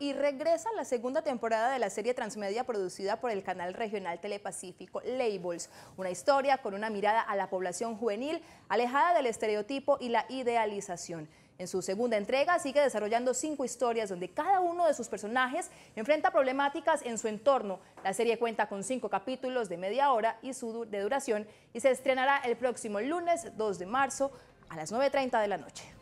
y regresa la segunda temporada de la serie transmedia producida por el canal regional Telepacífico Labels, una historia con una mirada a la población juvenil alejada del estereotipo y la idealización. En su segunda entrega sigue desarrollando cinco historias donde cada uno de sus personajes enfrenta problemáticas en su entorno. La serie cuenta con cinco capítulos de media hora y su de duración y se estrenará el próximo lunes 2 de marzo a las 9.30 de la noche.